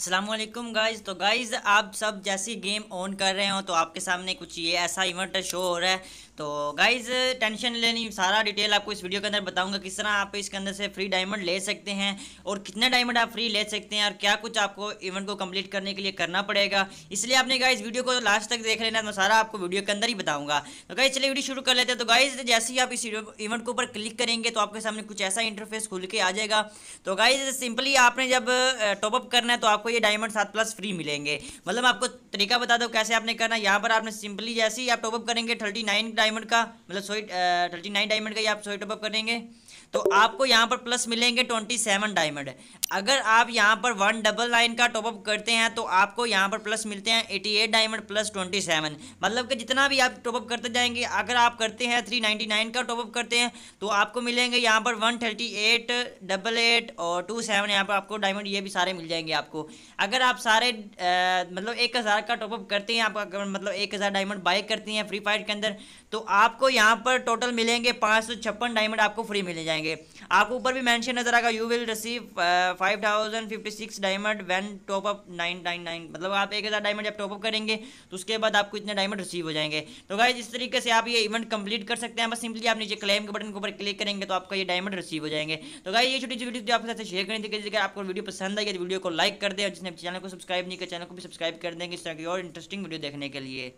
Aslam guys तो guys आप सब जैसे गेम ऑन कर रहे हो तो आपके सामने कुछ ये ऐसा इवेंट शो हो रहा है तो गाइज टेंशन लेनी सारा डिटेल आपको इस वीडियो के अंदर बताऊंगा किस तरह आप इसके अंदर से फ्री डायमंड ले सकते हैं और कितने डायमंड आप फ्री ले सकते हैं और क्या कुछ आपको इवेंट को कंप्लीट करने के लिए करना पड़ेगा इसलिए आपने गाइज वीडियो को लास्ट तक देख लेना तो सारा आपको वीडियो के अंदर ही बताऊंगा तो गाइज चलिए वीडियो शुरू कर लेते हैं तो गाइज जैसे ही आप इस इवेंट के ऊपर क्लिक करेंगे तो आपके सामने कुछ ऐसा इंटरफेस खुल के आ जाएगा तो गाइज सिंपली आपने जब टॉपअप करना है तो आपको ये डायमंड सात प्लस फ्री मिलेंगे मतलब आपको तरीका बता दो कैसे आपने करना यहाँ पर आपने सिंपली जैसे ही आप टॉपअप करेंगे थर्टी नाइन डायमंड का मतलब सॉरी थर्टी नाइन डायमंड का ये आप सॉरी टॉपअप करेंगे तो आपको यहाँ पर प्लस मिलेंगे ट्वेंटी सेवन डायमंड अगर आप यहाँ पर वन डबल नाइन का टॉपअप करते हैं तो आपको यहाँ पर प्लस मिलते हैं eighty eight diamond plus twenty seven मतलब कि जितना भी आप टॉपअप करते जाएंगे अगर आप करते हैं थ्री नाइन्टी नाइन का टॉपअप करते हैं तो आपको मिलेंगे यहाँ पर one thirty eight double eight और टू सेवन यहाँ पर आपको डायमंड ये भी सारे मिल जाएंगे आपको अगर आप सारे आ, मतलब एक हज़ार का टॉपअप करते हैं आप मतलब एक हज़ार डायमंड बाई करते हैं फ्री फायर के अंदर तो तो आपको यहाँ पर टोटल मिलेंगे पाँच सौ छप्पन डायमंड आपको फ्री मिले जाएंगे आपको ऊपर भी मेंशन नजर आएगा you will receive five thousand fifty six diamond when top up nine nine nine मतलब आप एक हज़ार डायमंड जब अप करेंगे तो उसके बाद आपको इतने डायमंड रिसीव हो जाएंगे तो गाय इस तरीके से आप ये इवेंट कंप्लीट कर सकते हैं बस सिंपली आप नीचे क्लेम के बटन के ऊपर क्लिक करेंगे तो आपका ये डायमंड रिसीव हो जाएंगे तो गाइज ये छोटी छोटी वीडियो आपके साथ शेयर करनी थी जिसके आपको वीडियो पसंद आई तो वीडियो को लाइक कर दे और जिसने चैनल को सब्सक्राइब नहीं किया चैनल को भी सब्सक्राइब कर देंगे इस तरह की और इंटरेस्टिंग वीडियो देखने के लिए